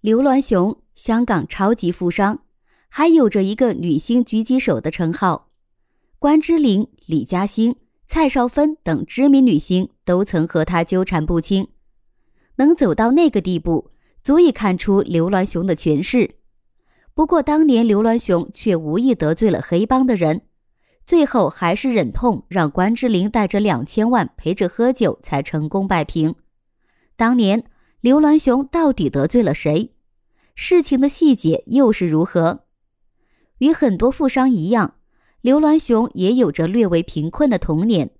刘銮雄，香港超级富商，还有着一个女星狙击手的称号。关之琳、李嘉欣、蔡少芬等知名女星都曾和他纠缠不清。能走到那个地步，足以看出刘銮雄的权势。不过当年刘銮雄却无意得罪了黑帮的人，最后还是忍痛让关之琳带着两千万陪着喝酒，才成功摆平。当年。刘銮雄到底得罪了谁？事情的细节又是如何？与很多富商一样，刘銮雄也有着略微贫困的童年，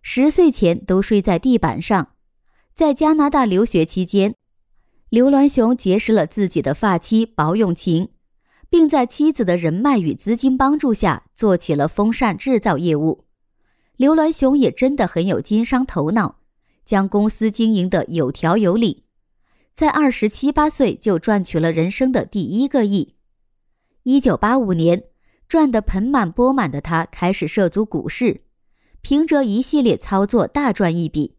十岁前都睡在地板上。在加拿大留学期间，刘銮雄结识了自己的发妻宝永琴，并在妻子的人脉与资金帮助下做起了风扇制造业务。刘銮雄也真的很有经商头脑。将公司经营的有条有理，在二十七八岁就赚取了人生的第一个亿。一九八五年赚得盆满钵满的他开始涉足股市，凭着一系列操作大赚一笔，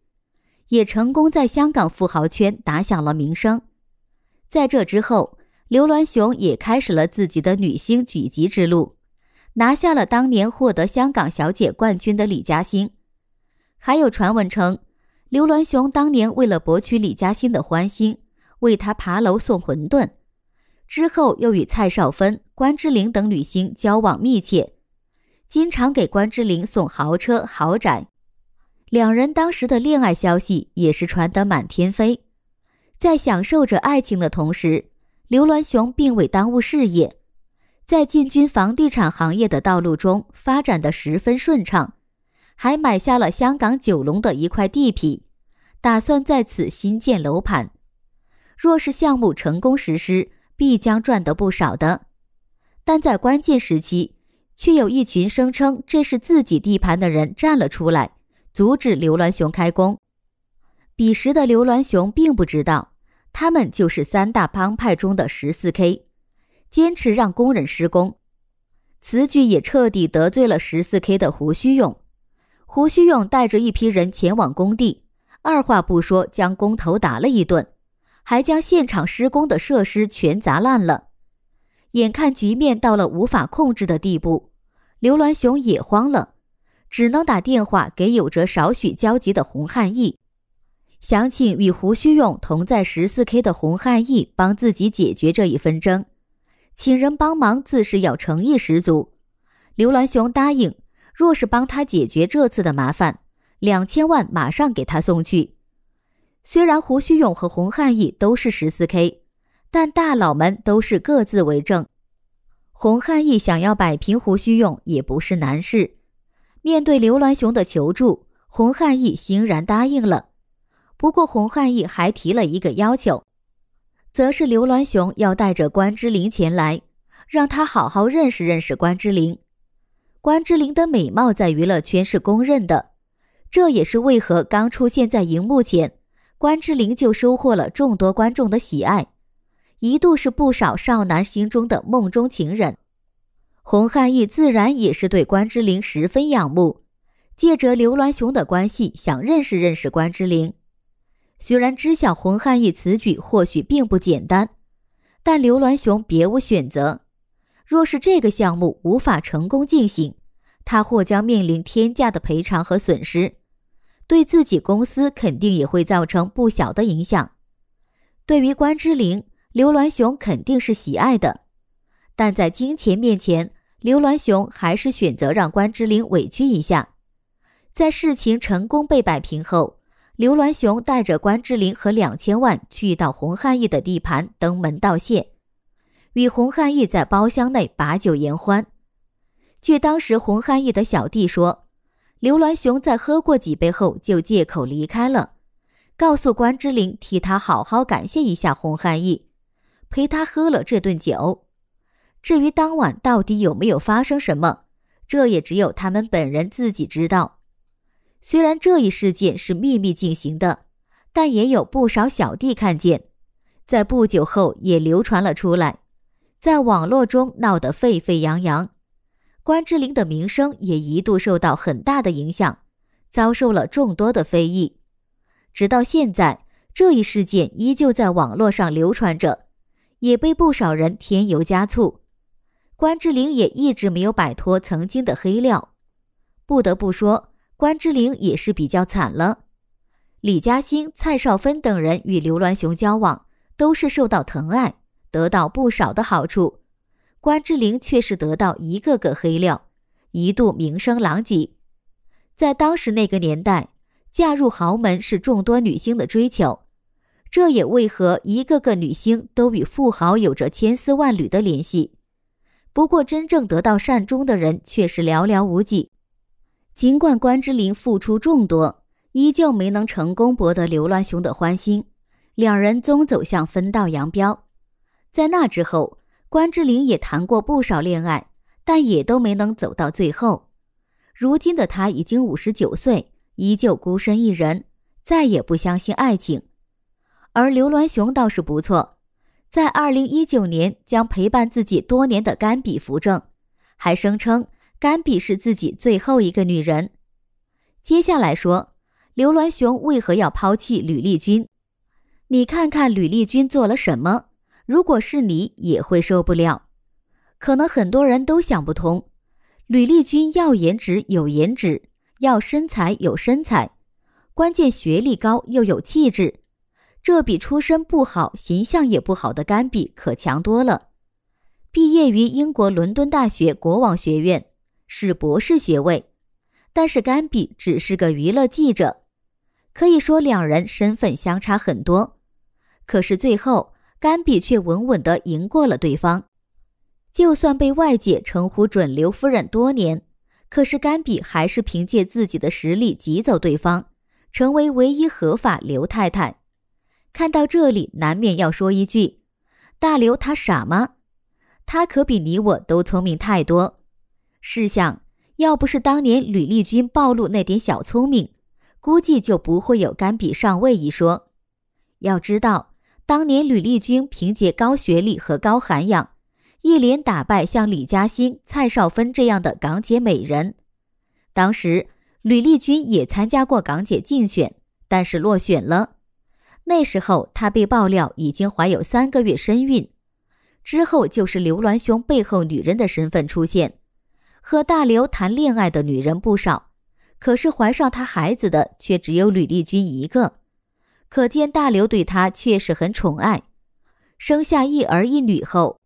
也成功在香港富豪圈打响了名声。在这之后，刘銮雄也开始了自己的女星举级之路，拿下了当年获得香港小姐冠军的李嘉欣。还有传闻称。刘銮雄当年为了博取李嘉欣的欢心，为她爬楼送馄饨，之后又与蔡少芬、关之琳等女星交往密切，经常给关之琳送豪车豪宅，两人当时的恋爱消息也是传得满天飞。在享受着爱情的同时，刘銮雄并未耽误事业，在进军房地产行业的道路中发展得十分顺畅，还买下了香港九龙的一块地皮。打算在此新建楼盘，若是项目成功实施，必将赚得不少的。但在关键时期，却有一群声称这是自己地盘的人站了出来，阻止刘銮雄开工。彼时的刘銮雄并不知道，他们就是三大帮派中的十四 K，坚持让工人施工，此举也彻底得罪了十四 K 的胡须勇。胡须勇带着一批人前往工地。二话不说，将工头打了一顿，还将现场施工的设施全砸烂了。眼看局面到了无法控制的地步，刘銮雄也慌了，只能打电话给有着少许交集的洪汉义，想请与胡须勇同在十四 K 的洪汉义帮自己解决这一纷争。请人帮忙自是要诚意十足，刘銮雄答应，若是帮他解决这次的麻烦。两千万马上给他送去。虽然胡须勇和洪汉义都是十四 K，但大佬们都是各自为政。洪汉义想要摆平胡须勇也不是难事。面对刘銮雄的求助，洪汉义欣然答应了。不过洪汉义还提了一个要求，则是刘銮雄要带着关之琳前来，让他好好认识认识关之琳。关之琳的美貌在娱乐圈是公认的。这也是为何刚出现在荧幕前，关之琳就收获了众多观众的喜爱，一度是不少少男心中的梦中情人。洪汉义自然也是对关之琳十分仰慕，借着刘銮雄的关系想认识认识关之琳。虽然知晓洪汉义此举或许并不简单，但刘銮雄别无选择。若是这个项目无法成功进行，他或将面临天价的赔偿和损失。对自己公司肯定也会造成不小的影响。对于关之琳，刘銮雄肯定是喜爱的，但在金钱面前，刘銮雄还是选择让关之琳委屈一下。在事情成功被摆平后，刘銮雄带着关之琳和两千万去到洪汉义的地盘登门道谢，与洪汉义在包厢内把酒言欢。据当时洪汉义的小弟说。刘銮雄在喝过几杯后，就借口离开了，告诉关之琳替他好好感谢一下洪汉义，陪他喝了这顿酒。至于当晚到底有没有发生什么，这也只有他们本人自己知道。虽然这一事件是秘密进行的，但也有不少小弟看见，在不久后也流传了出来，在网络中闹得沸沸扬扬。关之琳的名声也一度受到很大的影响，遭受了众多的非议。直到现在，这一事件依旧在网络上流传着，也被不少人添油加醋。关之琳也一直没有摆脱曾经的黑料。不得不说，关之琳也是比较惨了。李嘉欣、蔡少芬等人与刘銮雄交往，都是受到疼爱，得到不少的好处。关之琳却是得到一个个黑料，一度名声狼藉。在当时那个年代，嫁入豪门是众多女星的追求，这也为何一个个女星都与富豪有着千丝万缕的联系。不过，真正得到善终的人却是寥寥无几。尽管关之琳付出众多，依旧没能成功博得刘銮雄的欢心，两人终走向分道扬镳。在那之后。关之琳也谈过不少恋爱，但也都没能走到最后。如今的她已经五十九岁，依旧孤身一人，再也不相信爱情。而刘銮雄倒是不错，在二零一九年将陪伴自己多年的甘比扶正，还声称甘比是自己最后一个女人。接下来说刘銮雄为何要抛弃吕丽君？你看看吕丽君做了什么。如果是你也会受不了，可能很多人都想不通。吕丽君要颜值有颜值，要身材有身材，关键学历高又有气质，这比出身不好、形象也不好的甘比可强多了。毕业于英国伦敦大学国王学院，是博士学位，但是甘比只是个娱乐记者，可以说两人身份相差很多。可是最后。甘比却稳稳的赢过了对方，就算被外界称呼准刘夫人多年，可是甘比还是凭借自己的实力挤走对方，成为唯一合法刘太太。看到这里，难免要说一句：大刘他傻吗？他可比你我都聪明太多。试想，要不是当年吕丽君暴露那点小聪明，估计就不会有甘比上位一说。要知道。当年吕丽君凭借高学历和高涵养，一连打败像李嘉欣、蔡少芬这样的港姐美人。当时吕丽君也参加过港姐竞选，但是落选了。那时候她被爆料已经怀有三个月身孕。之后就是刘銮雄背后女人的身份出现，和大刘谈恋爱的女人不少，可是怀上他孩子的却只有吕丽君一个。可见大刘对她确实很宠爱。生下一儿一女后，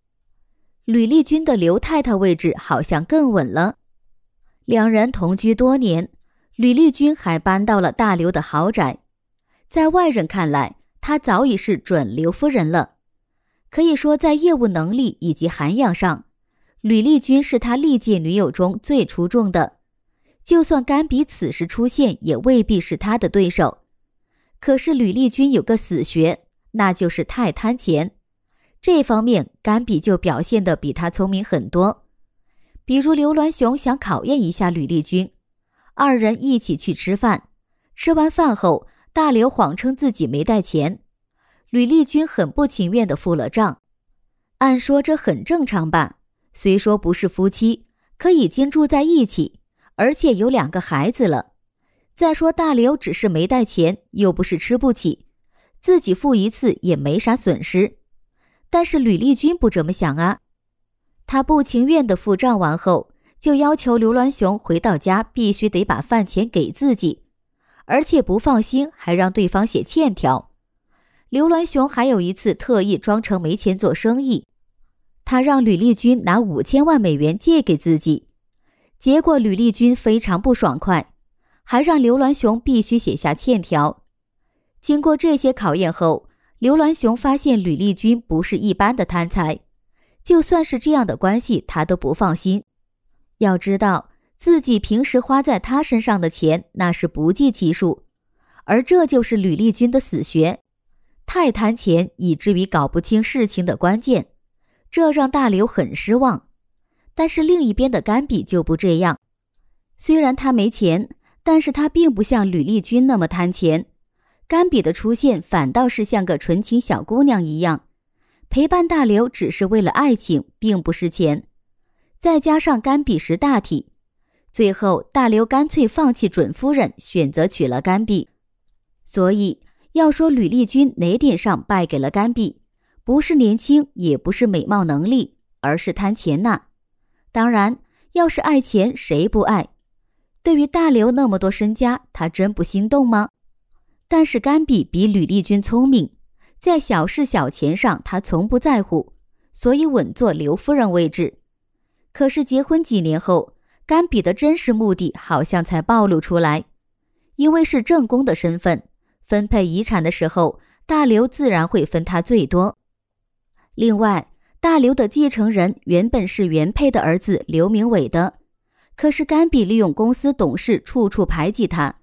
吕丽君的刘太太位置好像更稳了。两人同居多年，吕丽君还搬到了大刘的豪宅。在外人看来，她早已是准刘夫人了。可以说，在业务能力以及涵养上，吕丽君是他历届女友中最出众的。就算甘比此时出现，也未必是他的对手。可是吕丽君有个死穴，那就是太贪钱。这方面甘比就表现的比他聪明很多。比如刘銮雄想考验一下吕丽君，二人一起去吃饭。吃完饭后，大刘谎称自己没带钱，吕丽君很不情愿的付了账。按说这很正常吧，虽说不是夫妻，可已经住在一起，而且有两个孩子了。再说，大刘只是没带钱，又不是吃不起，自己付一次也没啥损失。但是吕丽君不这么想啊，他不情愿的付账完后，就要求刘銮雄回到家必须得把饭钱给自己，而且不放心，还让对方写欠条。刘銮雄还有一次特意装成没钱做生意，他让吕丽君拿五千万美元借给自己，结果吕丽君非常不爽快。还让刘銮雄必须写下欠条。经过这些考验后，刘銮雄发现吕丽君不是一般的贪财，就算是这样的关系，他都不放心。要知道自己平时花在他身上的钱那是不计其数，而这就是吕丽君的死穴——太贪钱，以至于搞不清事情的关键。这让大刘很失望，但是另一边的甘比就不这样。虽然他没钱。但是他并不像吕丽君那么贪钱，甘比的出现反倒是像个纯情小姑娘一样，陪伴大刘只是为了爱情，并不是钱。再加上甘比识大体，最后大刘干脆放弃准夫人，选择娶了甘比。所以要说吕丽君哪点上败给了甘比，不是年轻，也不是美貌能力，而是贪钱呐。当然，要是爱钱，谁不爱？对于大刘那么多身家，他真不心动吗？但是甘比比吕丽君聪明，在小事小钱上，他从不在乎，所以稳坐刘夫人位置。可是结婚几年后，甘比的真实目的好像才暴露出来，因为是正宫的身份，分配遗产的时候，大刘自然会分他最多。另外，大刘的继承人原本是原配的儿子刘明伟的。可是甘比利用公司董事处处排挤他，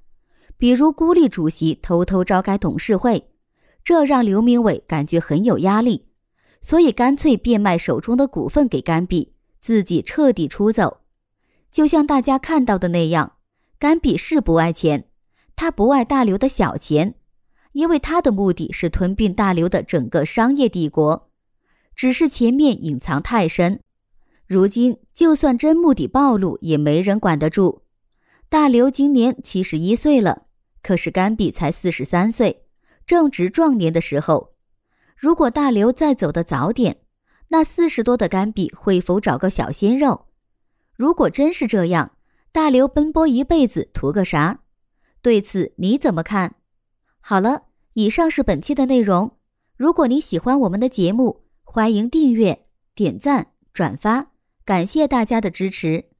比如孤立主席，偷偷召开董事会，这让刘明伟感觉很有压力，所以干脆变卖手中的股份给甘比，自己彻底出走。就像大家看到的那样，甘比是不爱钱，他不爱大刘的小钱，因为他的目的是吞并大刘的整个商业帝国，只是前面隐藏太深。如今，就算真目的暴露，也没人管得住。大刘今年七十一岁了，可是甘比才四十三岁，正值壮年的时候。如果大刘再走得早点，那四十多的甘比会否找个小鲜肉？如果真是这样，大刘奔波一辈子图个啥？对此你怎么看？好了，以上是本期的内容。如果你喜欢我们的节目，欢迎订阅、点赞、转发。感谢大家的支持。